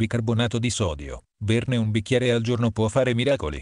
bicarbonato di sodio, berne un bicchiere al giorno può fare miracoli.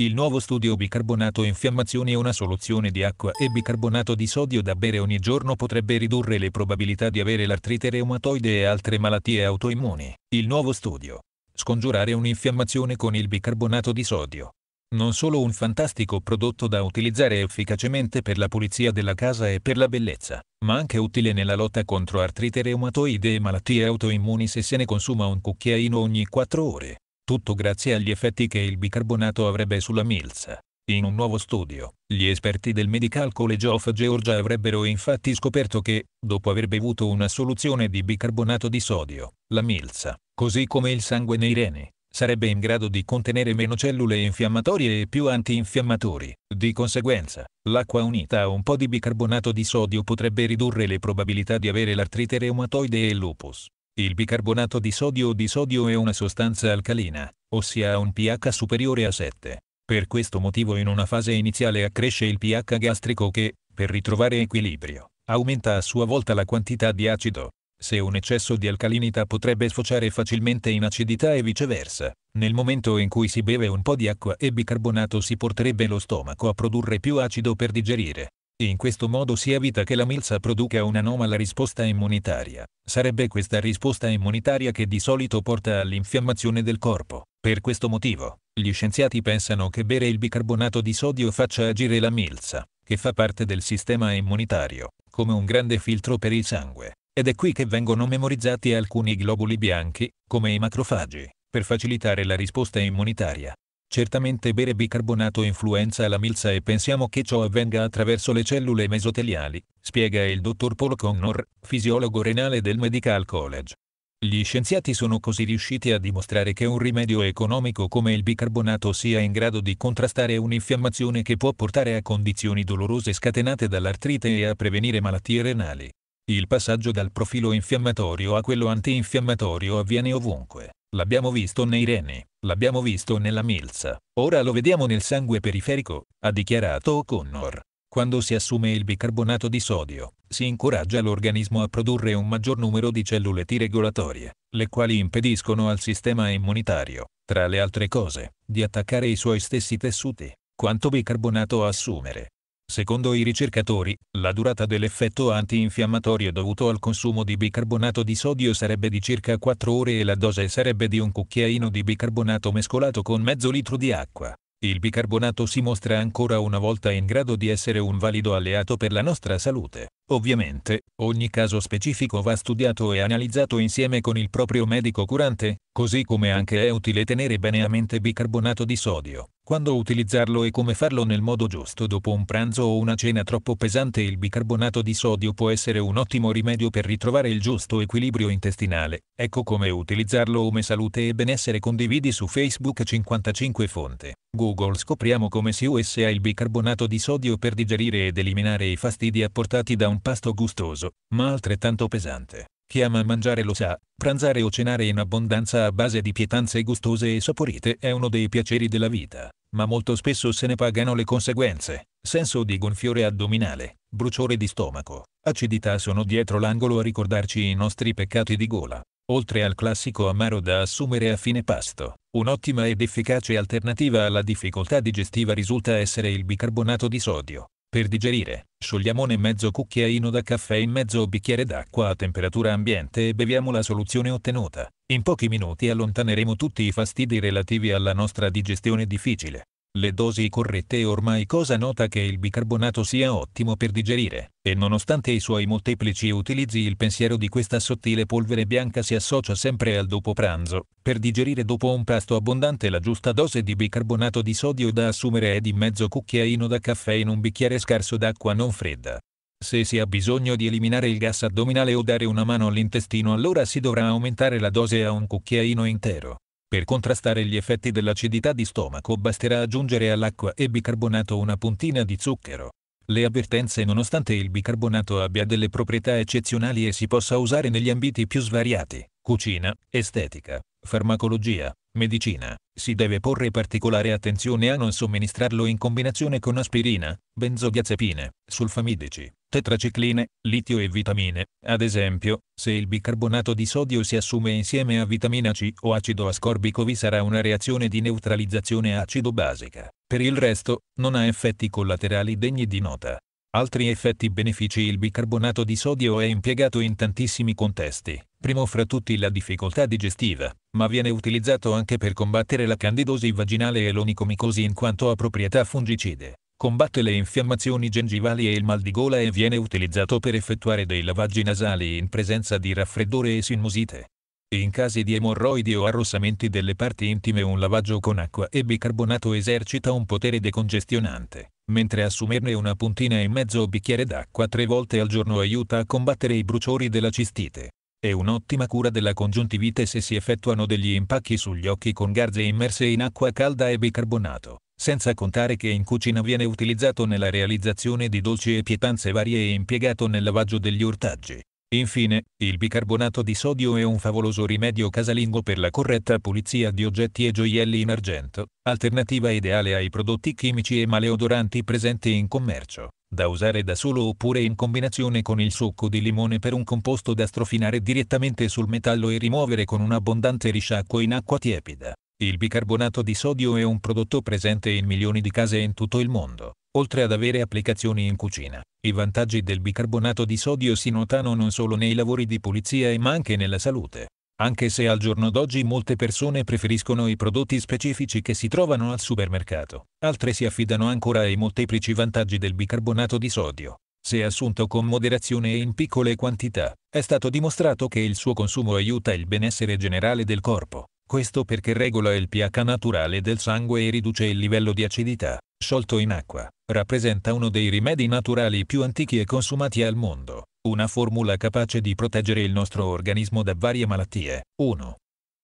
Il nuovo studio bicarbonato infiammazioni e una soluzione di acqua e bicarbonato di sodio da bere ogni giorno potrebbe ridurre le probabilità di avere l'artrite reumatoide e altre malattie autoimmuni. Il nuovo studio. Scongiurare un'infiammazione con il bicarbonato di sodio non solo un fantastico prodotto da utilizzare efficacemente per la pulizia della casa e per la bellezza, ma anche utile nella lotta contro artrite reumatoide e malattie autoimmuni se se ne consuma un cucchiaino ogni 4 ore. Tutto grazie agli effetti che il bicarbonato avrebbe sulla milza. In un nuovo studio, gli esperti del Medical College of Georgia avrebbero infatti scoperto che, dopo aver bevuto una soluzione di bicarbonato di sodio, la milza, così come il sangue nei reni, sarebbe in grado di contenere meno cellule infiammatorie e più antinfiammatori. Di conseguenza, l'acqua unita a un po' di bicarbonato di sodio potrebbe ridurre le probabilità di avere l'artrite reumatoide e lupus. Il bicarbonato di sodio di sodio è una sostanza alcalina, ossia ha un pH superiore a 7. Per questo motivo in una fase iniziale accresce il pH gastrico che, per ritrovare equilibrio, aumenta a sua volta la quantità di acido, se un eccesso di alcalinità potrebbe sfociare facilmente in acidità e viceversa. Nel momento in cui si beve un po' di acqua e bicarbonato si porterebbe lo stomaco a produrre più acido per digerire. In questo modo si evita che la milza produca un'anomala risposta immunitaria. Sarebbe questa risposta immunitaria che di solito porta all'infiammazione del corpo. Per questo motivo, gli scienziati pensano che bere il bicarbonato di sodio faccia agire la milza, che fa parte del sistema immunitario, come un grande filtro per il sangue. Ed è qui che vengono memorizzati alcuni globuli bianchi, come i macrofagi, per facilitare la risposta immunitaria. Certamente bere bicarbonato influenza la milza e pensiamo che ciò avvenga attraverso le cellule mesoteliali, spiega il dottor Paul Connor, fisiologo renale del Medical College. Gli scienziati sono così riusciti a dimostrare che un rimedio economico come il bicarbonato sia in grado di contrastare un'infiammazione che può portare a condizioni dolorose scatenate dall'artrite e a prevenire malattie renali. Il passaggio dal profilo infiammatorio a quello antinfiammatorio avviene ovunque. L'abbiamo visto nei reni, l'abbiamo visto nella milza, ora lo vediamo nel sangue periferico, ha dichiarato O'Connor. Quando si assume il bicarbonato di sodio, si incoraggia l'organismo a produrre un maggior numero di cellule T regolatorie, le quali impediscono al sistema immunitario, tra le altre cose, di attaccare i suoi stessi tessuti. Quanto bicarbonato assumere? Secondo i ricercatori, la durata dell'effetto antinfiammatorio dovuto al consumo di bicarbonato di sodio sarebbe di circa 4 ore e la dose sarebbe di un cucchiaino di bicarbonato mescolato con mezzo litro di acqua. Il bicarbonato si mostra ancora una volta in grado di essere un valido alleato per la nostra salute. Ovviamente, ogni caso specifico va studiato e analizzato insieme con il proprio medico curante, così come anche è utile tenere bene a mente bicarbonato di sodio, quando utilizzarlo e come farlo nel modo giusto dopo un pranzo o una cena troppo pesante il bicarbonato di sodio può essere un ottimo rimedio per ritrovare il giusto equilibrio intestinale, ecco come utilizzarlo come Salute e Benessere condividi su Facebook 55 fonte, Google scopriamo come si usa il bicarbonato di sodio per digerire ed eliminare i fastidi apportati da un un pasto gustoso, ma altrettanto pesante. Chi ama mangiare lo sa, pranzare o cenare in abbondanza a base di pietanze gustose e saporite è uno dei piaceri della vita, ma molto spesso se ne pagano le conseguenze. Senso di gonfiore addominale, bruciore di stomaco, acidità sono dietro l'angolo a ricordarci i nostri peccati di gola. Oltre al classico amaro da assumere a fine pasto, un'ottima ed efficace alternativa alla difficoltà digestiva risulta essere il bicarbonato di sodio. Per digerire, sciogliamo sciogliamone mezzo cucchiaino da caffè in mezzo bicchiere d'acqua a temperatura ambiente e beviamo la soluzione ottenuta. In pochi minuti allontaneremo tutti i fastidi relativi alla nostra digestione difficile. Le dosi corrette è ormai cosa nota che il bicarbonato sia ottimo per digerire, e nonostante i suoi molteplici utilizzi il pensiero di questa sottile polvere bianca si associa sempre al dopo pranzo. Per digerire dopo un pasto abbondante la giusta dose di bicarbonato di sodio da assumere è di mezzo cucchiaino da caffè in un bicchiere scarso d'acqua non fredda. Se si ha bisogno di eliminare il gas addominale o dare una mano all'intestino allora si dovrà aumentare la dose a un cucchiaino intero. Per contrastare gli effetti dell'acidità di stomaco basterà aggiungere all'acqua e bicarbonato una puntina di zucchero. Le avvertenze Nonostante il bicarbonato abbia delle proprietà eccezionali e si possa usare negli ambiti più svariati, cucina, estetica, farmacologia, medicina, si deve porre particolare attenzione a non somministrarlo in combinazione con aspirina, benzodiazepine, sulfamidici, tetracicline, litio e vitamine. Ad esempio, se il bicarbonato di sodio si assume insieme a vitamina C o acido ascorbico vi sarà una reazione di neutralizzazione acido-basica. Per il resto, non ha effetti collaterali degni di nota. Altri effetti benefici Il bicarbonato di sodio è impiegato in tantissimi contesti, primo fra tutti la difficoltà digestiva, ma viene utilizzato anche per combattere la candidosi vaginale e l'onicomicosi in quanto ha proprietà fungicide. Combatte le infiammazioni gengivali e il mal di gola e viene utilizzato per effettuare dei lavaggi nasali in presenza di raffreddore e sinusite. In casi di emorroidi o arrossamenti delle parti intime un lavaggio con acqua e bicarbonato esercita un potere decongestionante, mentre assumerne una puntina e mezzo bicchiere d'acqua tre volte al giorno aiuta a combattere i bruciori della cistite. È un'ottima cura della congiuntivite se si effettuano degli impacchi sugli occhi con garze immerse in acqua calda e bicarbonato senza contare che in cucina viene utilizzato nella realizzazione di dolci e pietanze varie e impiegato nel lavaggio degli ortaggi. Infine, il bicarbonato di sodio è un favoloso rimedio casalingo per la corretta pulizia di oggetti e gioielli in argento, alternativa ideale ai prodotti chimici e maleodoranti presenti in commercio, da usare da solo oppure in combinazione con il succo di limone per un composto da strofinare direttamente sul metallo e rimuovere con un abbondante risciacquo in acqua tiepida. Il bicarbonato di sodio è un prodotto presente in milioni di case in tutto il mondo, oltre ad avere applicazioni in cucina. I vantaggi del bicarbonato di sodio si notano non solo nei lavori di pulizia ma anche nella salute. Anche se al giorno d'oggi molte persone preferiscono i prodotti specifici che si trovano al supermercato, altre si affidano ancora ai molteplici vantaggi del bicarbonato di sodio. Se assunto con moderazione e in piccole quantità, è stato dimostrato che il suo consumo aiuta il benessere generale del corpo. Questo perché regola il pH naturale del sangue e riduce il livello di acidità, sciolto in acqua. Rappresenta uno dei rimedi naturali più antichi e consumati al mondo, una formula capace di proteggere il nostro organismo da varie malattie. 1.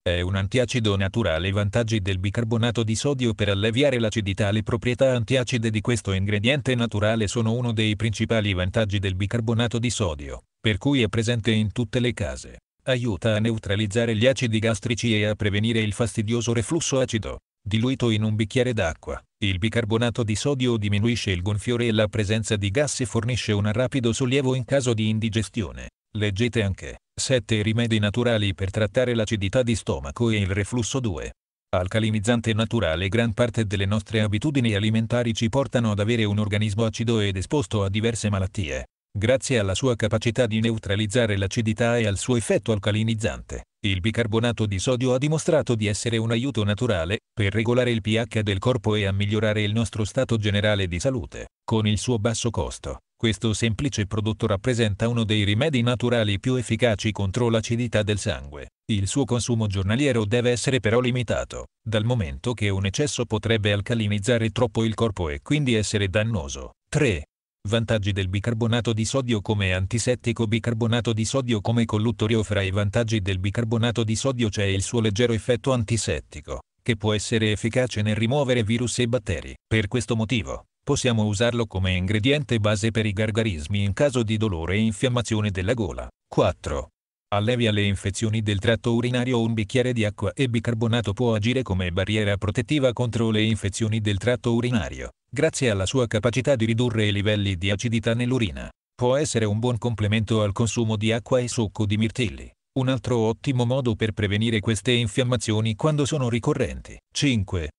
È un antiacido naturale. i Vantaggi del bicarbonato di sodio per alleviare l'acidità. Le proprietà antiacide di questo ingrediente naturale sono uno dei principali vantaggi del bicarbonato di sodio, per cui è presente in tutte le case aiuta a neutralizzare gli acidi gastrici e a prevenire il fastidioso reflusso acido. Diluito in un bicchiere d'acqua, il bicarbonato di sodio diminuisce il gonfiore e la presenza di gas e fornisce un rapido sollievo in caso di indigestione. Leggete anche 7 rimedi naturali per trattare l'acidità di stomaco e il reflusso 2. Alcalinizzante naturale Gran parte delle nostre abitudini alimentari ci portano ad avere un organismo acido ed esposto a diverse malattie. Grazie alla sua capacità di neutralizzare l'acidità e al suo effetto alcalinizzante, il bicarbonato di sodio ha dimostrato di essere un aiuto naturale per regolare il pH del corpo e a migliorare il nostro stato generale di salute. Con il suo basso costo, questo semplice prodotto rappresenta uno dei rimedi naturali più efficaci contro l'acidità del sangue. Il suo consumo giornaliero deve essere però limitato, dal momento che un eccesso potrebbe alcalinizzare troppo il corpo e quindi essere dannoso. 3. Vantaggi del bicarbonato di sodio come antisettico Bicarbonato di sodio come colluttorio Fra i vantaggi del bicarbonato di sodio c'è il suo leggero effetto antisettico, che può essere efficace nel rimuovere virus e batteri. Per questo motivo, possiamo usarlo come ingrediente base per i gargarismi in caso di dolore e infiammazione della gola. 4. Allevia le infezioni del tratto urinario Un bicchiere di acqua e bicarbonato può agire come barriera protettiva contro le infezioni del tratto urinario grazie alla sua capacità di ridurre i livelli di acidità nell'urina. Può essere un buon complemento al consumo di acqua e succo di mirtilli. Un altro ottimo modo per prevenire queste infiammazioni quando sono ricorrenti. 5.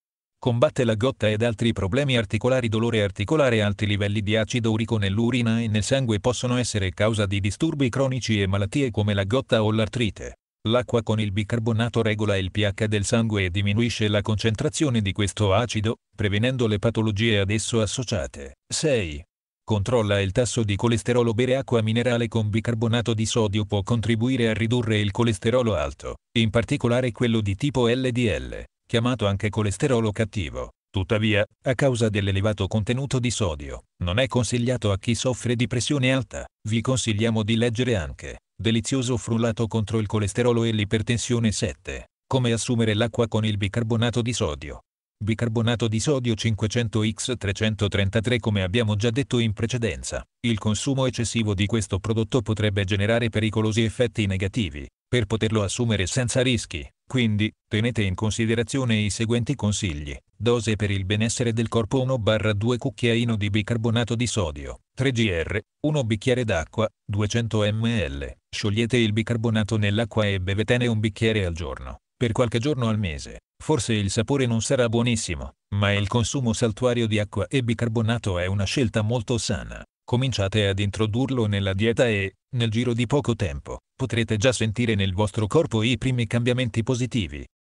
Combatte la gotta ed altri problemi articolari. Dolore articolare alti livelli di acido urico nell'urina e nel sangue possono essere causa di disturbi cronici e malattie come la gotta o l'artrite. L'acqua con il bicarbonato regola il pH del sangue e diminuisce la concentrazione di questo acido, prevenendo le patologie ad esso associate. 6. Controlla il tasso di colesterolo. Bere acqua minerale con bicarbonato di sodio può contribuire a ridurre il colesterolo alto, in particolare quello di tipo LDL, chiamato anche colesterolo cattivo. Tuttavia, a causa dell'elevato contenuto di sodio, non è consigliato a chi soffre di pressione alta. Vi consigliamo di leggere anche Delizioso frullato contro il colesterolo e l'ipertensione 7. Come assumere l'acqua con il bicarbonato di sodio. Bicarbonato di sodio 500X333 Come abbiamo già detto in precedenza, il consumo eccessivo di questo prodotto potrebbe generare pericolosi effetti negativi. Per poterlo assumere senza rischi, quindi, tenete in considerazione i seguenti consigli. Dose per il benessere del corpo 1-2 cucchiaino di bicarbonato di sodio, 3 gr, 1 bicchiere d'acqua, 200 ml. Sciogliete il bicarbonato nell'acqua e bevetene un bicchiere al giorno, per qualche giorno al mese. Forse il sapore non sarà buonissimo, ma il consumo saltuario di acqua e bicarbonato è una scelta molto sana. Cominciate ad introdurlo nella dieta e, nel giro di poco tempo, potrete già sentire nel vostro corpo i primi cambiamenti positivi.